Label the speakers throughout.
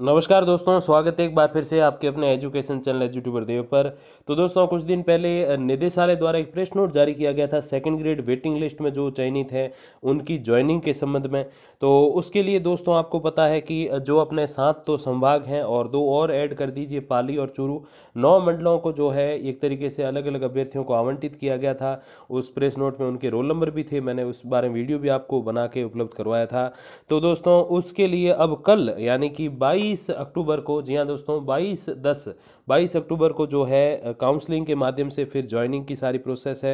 Speaker 1: नमस्कार दोस्तों स्वागत है एक बार फिर से आपके अपने एजुकेशन चैनल एजुट्यूबर देव पर तो दोस्तों कुछ दिन पहले निदेशालय द्वारा एक प्रेस नोट जारी किया गया था सेकंड ग्रेड वेटिंग लिस्ट में जो चयनित हैं उनकी ज्वाइनिंग के संबंध में तो उसके लिए दोस्तों आपको पता है कि जो अपने सात तो संभाग हैं और दो और ऐड कर दीजिए पाली और चूरू नौ मंडलों को जो है एक तरीके से अलग अलग अभ्यर्थियों को आवंटित किया गया था उस प्रेस नोट में उनके रोल नंबर भी थे मैंने उस बारे में वीडियो भी आपको बना के उपलब्ध करवाया था तो दोस्तों उसके लिए अब कल यानी कि बाईस 22 अक्टूबर को जी हाँ दोस्तों 22 दस बाईस अक्टूबर को जो है काउंसलिंग के माध्यम से फिर ज्वाइनिंग की सारी प्रोसेस है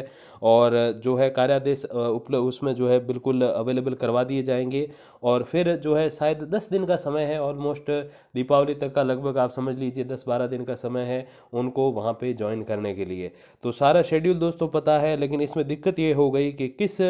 Speaker 1: और जो है कार्यादेश उपलब्ध उसमें जो है बिल्कुल अवेलेबल करवा दिए जाएंगे और फिर जो है शायद दस दिन का समय है ऑलमोस्ट दीपावली तक का लगभग आप समझ लीजिए दस बारह दिन का समय है उनको वहाँ पर ज्वाइन करने के लिए तो सारा शेड्यूल दोस्तों पता है लेकिन इसमें दिक्कत ये हो गई कि किस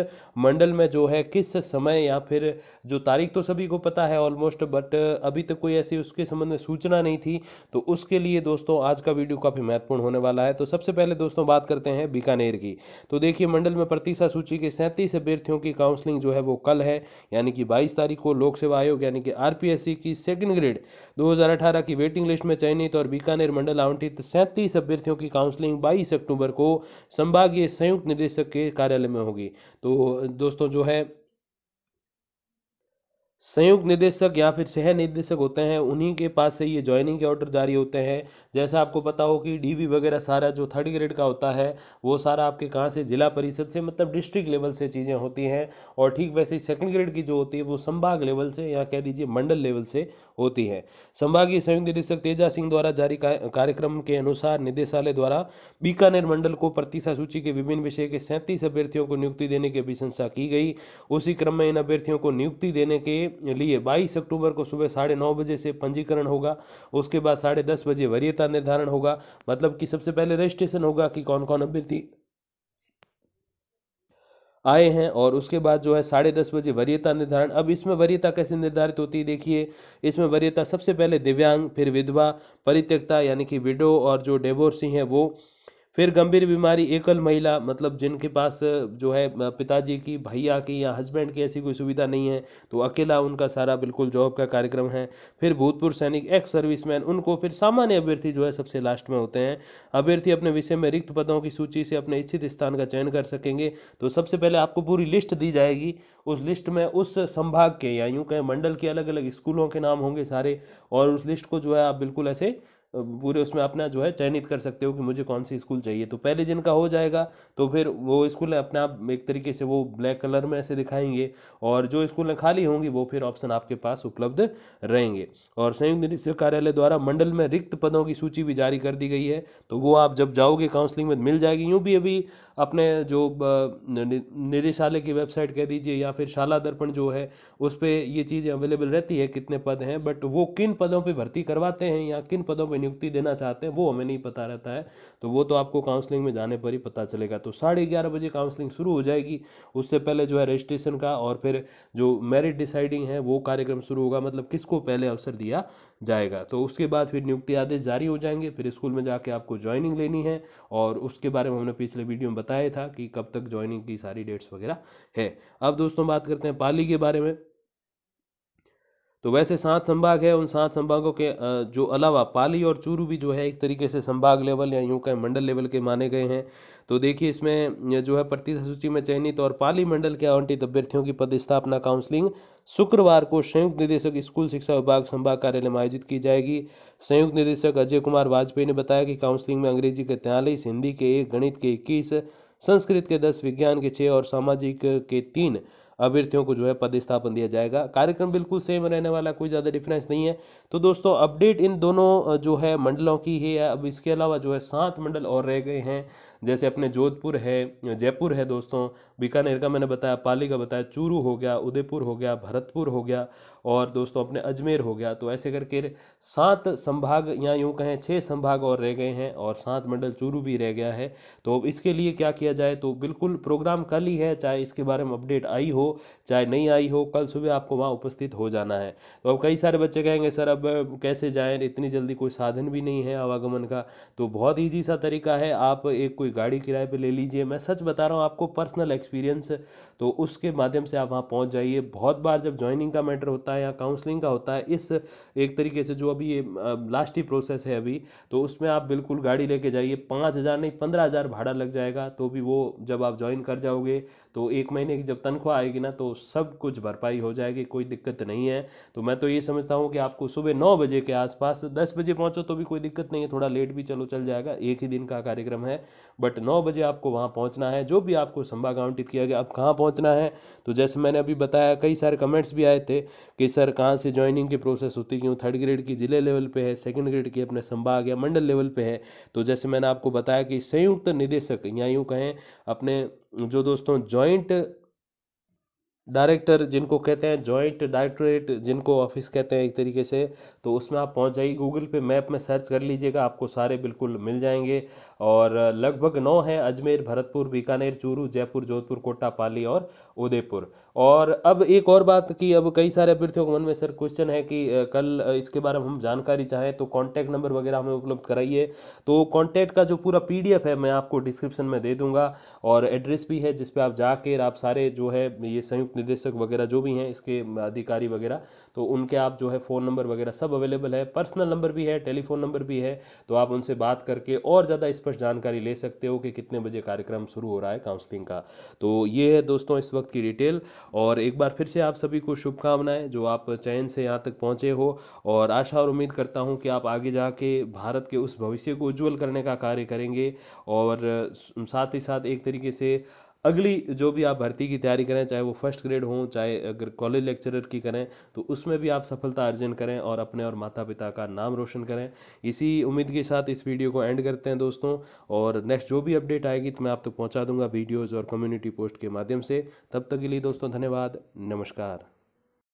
Speaker 1: मंडल में जो है किस समय या फिर जो तारीख तो सभी को पता है ऑलमोस्ट बट अभी तक कोई ऐसी उसके संबंध में सूचना नहीं थी तो उसके लिए दोस्तों दोस्तों आज का वीडियो काफ़ी महत्वपूर्ण होने वाला है तो सबसे पहले दोस्तों बात करते हैं बीकानेर की तो देखिए मंडल में प्रतीक्षा सूची के सैंतीस अभ्यर्थियों की काउंसलिंग जो है वो कल है यानी कि बाईस तारीख को लोक सेवा आयोग यानी कि आर की सेकेंड ग्रेड दो की वेटिंग लिस्ट में चयनित और बीकानेर मंडल आवंटित सैंतीस अभ्यर्थियों की काउंसलिंग बाईस अक्टूबर को संभागीय संयुक्त निदेशक के कार्यालय में होगी तो दोस्तों जो है संयुक्त निदेशक या फिर सह निदेशक होते हैं उन्हीं के पास से ये ज्वाइनिंग के ऑर्डर जारी होते हैं जैसा आपको पता हो कि डीवी वगैरह सारा जो थर्ड ग्रेड का होता है वो सारा आपके कहाँ से जिला परिषद से मतलब डिस्ट्रिक्ट लेवल से चीज़ें होती हैं और ठीक वैसे ही सेकेंड ग्रेड की जो होती है वो संभाग लेवल से या कह दीजिए मंडल लेवल से होती है संभागीय संयुक्त निदेशक तेजा सिंह द्वारा जारी कार्यक्रम के अनुसार निदेशालय द्वारा बीकानेर मंडल को प्रतिशा सूची के विभिन्न विषय के सैंतीस अभ्यर्थियों को नियुक्ति देने की अभिशंसा की गई उसी क्रम में इन अभ्यर्थियों को नियुक्ति देने के लिए 22 अक्टूबर को सुबह साढ़े नौ बजे से पंजीकरण होगा उसके बाद साढ़े दस बजे वरीयता निर्धारण होगा मतलब कि सबसे पहले रजिस्ट्रेशन होगा कि कौन कौन अभ्यर्थी आए हैं और उसके बाद जो है साढ़े दस बजे वरीयता निर्धारण अब इसमें वरीयता कैसे निर्धारित होती है देखिए इसमें वरीयता सबसे पहले दिव्यांग फिर विधवा परित्यक्ता यानी कि विडो और जो डेवोर्सी हैं वो फिर गंभीर बीमारी एकल महिला मतलब जिनके पास जो है पिताजी की भैया की या हस्बैंड की ऐसी कोई सुविधा नहीं है तो अकेला उनका सारा बिल्कुल जॉब का कार्यक्रम है फिर भूतपूर्व सैनिक एक्स सर्विसमैन उनको फिर सामान्य अभ्यर्थी जो है सबसे लास्ट में होते हैं अभ्यर्थी अपने विषय में रिक्त पदों की सूची से अपने इच्छित स्थान का चयन कर सकेंगे तो सबसे पहले आपको पूरी लिस्ट दी जाएगी उस लिस्ट में उस संभाग के या यूँ कहें मंडल के अलग अलग स्कूलों के नाम होंगे सारे और उस लिस्ट को जो है आप बिल्कुल ऐसे पूरे उसमें अपना जो है चयनित कर सकते हो कि मुझे कौन सी स्कूल चाहिए तो पहले जिनका हो जाएगा तो फिर वो स्कूल अपने आप एक तरीके से वो ब्लैक कलर में ऐसे दिखाएंगे और जो स्कूलें खाली होंगी वो फिर ऑप्शन आपके पास उपलब्ध रहेंगे और संयुक्त निरीक्षक कार्यालय द्वारा मंडल में रिक्त पदों की सूची भी जारी कर दी गई है तो वो आप जब जाओगे काउंसलिंग में मिल जाएगी यूँ भी अभी अपने जो निदेशालय की वेबसाइट कह दीजिए या फिर शाला दर्पण जो है उस पर ये चीज़ें अवेलेबल रहती है कितने पद हैं बट वो किन पदों पर भर्ती करवाते हैं या किन पदों पर नियुक्ति देना चाहते हैं वो हमें नहीं पता रहता है तो वो तो आपको काउंसलिंग में जाने पर ही पता चलेगा तो साढ़े ग्यारह बजे काउंसलिंग शुरू हो जाएगी उससे पहले जो है रजिस्ट्रेशन का और फिर जो मेरिट डिसाइडिंग है वो कार्यक्रम शुरू होगा मतलब किसको पहले अवसर दिया जाएगा तो उसके बाद फिर नियुक्ति आदेश जारी हो जाएंगे फिर स्कूल में जाके आपको ज्वाइनिंग लेनी है और उसके बारे में हमने पिछले वीडियो में बताया था कि कब तक ज्वाइनिंग की सारी डेट्स वगैरह है अब दोस्तों बात करते हैं पाली के बारे में तो वैसे सात संभाग है उन सात संभागों के जो अलावा पाली और चूरू भी जो है एक तरीके से संभाग लेवल या यूँ कहें मंडल लेवल के माने गए हैं तो देखिए इसमें जो है प्रतिशत सूची में चयनित और पाली मंडल के आवंटित अभ्यर्थियों की पदस्थापना काउंसलिंग शुक्रवार को संयुक्त निदेशक स्कूल शिक्षा विभाग संभाग कार्यालय में आयोजित की जाएगी संयुक्त निदेशक अजय कुमार वाजपेयी ने बताया कि काउंसलिंग में अंग्रेजी के तैंतालीस हिंदी के एक गणित के इक्कीस संस्कृत के दस विज्ञान के छः और सामाजिक के तीन अभ्यर्थियों को जो है पदस्थापन दिया जाएगा कार्यक्रम बिल्कुल सेम रहने वाला कोई ज़्यादा डिफरेंस नहीं है तो दोस्तों अपडेट इन दोनों जो है मंडलों की ही है अब इसके अलावा जो है सात मंडल और रह गए हैं जैसे अपने जोधपुर है जयपुर है दोस्तों बीकानेर का मैंने बताया पाली का बताया चूरू हो गया उदयपुर हो गया भरतपुर हो गया और दोस्तों अपने अजमेर हो गया तो ऐसे करके सात संभाग या यूँ कहें छः संभाग और रह गए हैं और सात मंडल चूरू भी रह गया है तो अब इसके लिए क्या किया जाए तो बिल्कुल प्रोग्राम कल ही है चाहे इसके बारे में अपडेट आई हो चाहे नहीं आई हो कल सुबह आपको वहाँ उपस्थित हो जाना है तो अब कई सारे बच्चे कहेंगे सर अब कैसे जाएँ इतनी जल्दी कोई साधन भी नहीं है आवागमन का तो बहुत ईजी सा तरीका है आप एक कोई गाड़ी किराए पर ले लीजिए मैं सच बता रहा हूँ आपको पर्सनल एक्सपीरियंस तो उसके माध्यम से आप वहाँ पहुँच जाइए बहुत बार जब ज्वाइनिंग का मैटर होता है या काउंसलिंग का होता है इस एक तरीके से जो अभी ये लास्ट ही प्रोसेस है अभी तो उसमें आप बिल्कुल गाड़ी लेके जाइए पाँच हज़ार नहीं पंद्रह हज़ार भाड़ा लग जाएगा तो भी वो जब आप ज्वाइन कर जाओगे तो एक महीने की जब तनख्वाह आएगी देगी ना तो सब कुछ भरपाई हो जाएगी कोई दिक्कत नहीं है तो मैं तो ये समझता हूँ कि आपको सुबह नौ बजे के आसपास दस बजे पहुँचो तो भी कोई दिक्कत नहीं है थोड़ा लेट भी चलो चल जाएगा एक ही दिन का कार्यक्रम है बट नौ बजे आपको वहाँ पहुँचना है जो भी आपको संभाग आवंटित किया गया अब कहाँ पहुँचना है तो जैसे मैंने अभी बताया कई सारे कमेंट्स भी आए थे कि सर कहाँ से ज्वाइनिंग की प्रोसेस होती क्यों थर्ड ग्रेड की जिले लेवल पर है सेकेंड ग्रेड की अपने संभाग या मंडल लेवल पर है तो जैसे मैंने आपको बताया कि संयुक्त निदेशक या यूँ कहें अपने जो दोस्तों जॉइंट डायरेक्टर जिनको कहते हैं जॉइंट डायरेक्टरेट जिनको ऑफिस कहते हैं एक तरीके से तो उसमें आप पहुंच जाइए गूगल पे मैप में सर्च कर लीजिएगा आपको सारे बिल्कुल मिल जाएंगे और लगभग नौ हैं अजमेर भरतपुर बीकानेर चूरू जयपुर जोधपुर कोटा पाली और उदयपुर और अब एक और बात कि अब कई सारे अभ्यर्थियों के मन में सर क्वेश्चन है कि कल इसके बारे में हम जानकारी चाहें तो कॉन्टैक्ट नंबर वगैरह हमें उपलब्ध कराइए तो कॉन्टैक्ट का जो पूरा पी है मैं आपको डिस्क्रिप्शन में दे दूँगा और एड्रेस भी है जिसपे आप जाकर आप सारे जो है ये संयुक्त निदेशक वगैरह जो भी हैं इसके अधिकारी वगैरह तो उनके आप जो है फ़ोन नंबर वगैरह सब अवेलेबल है पर्सनल नंबर भी है टेलीफोन नंबर भी है तो आप उनसे बात करके और ज़्यादा स्पष्ट जानकारी ले सकते हो कि कितने बजे कार्यक्रम शुरू हो रहा है काउंसलिंग का तो ये है दोस्तों इस वक्त की डिटेल और एक बार फिर से आप सभी को शुभकामनाएं जो आप चयन से यहाँ तक पहुँचे हो और आशा और उम्मीद करता हूँ कि आप आगे जाके भारत के उस भविष्य को उज्ज्वल करने का कार्य करेंगे और साथ ही साथ एक तरीके से अगली जो भी आप भर्ती की तैयारी करें चाहे वो फर्स्ट ग्रेड हो चाहे अगर कॉलेज लेक्चरर की करें तो उसमें भी आप सफलता अर्जन करें और अपने और माता पिता का नाम रोशन करें इसी उम्मीद के साथ इस वीडियो को एंड करते हैं दोस्तों और नेक्स्ट जो भी अपडेट आएगी तो मैं आप तक तो पहुँचा दूंगा वीडियोज़ और कम्युनिटी पोस्ट के माध्यम से तब तक के लिए दोस्तों धन्यवाद नमस्कार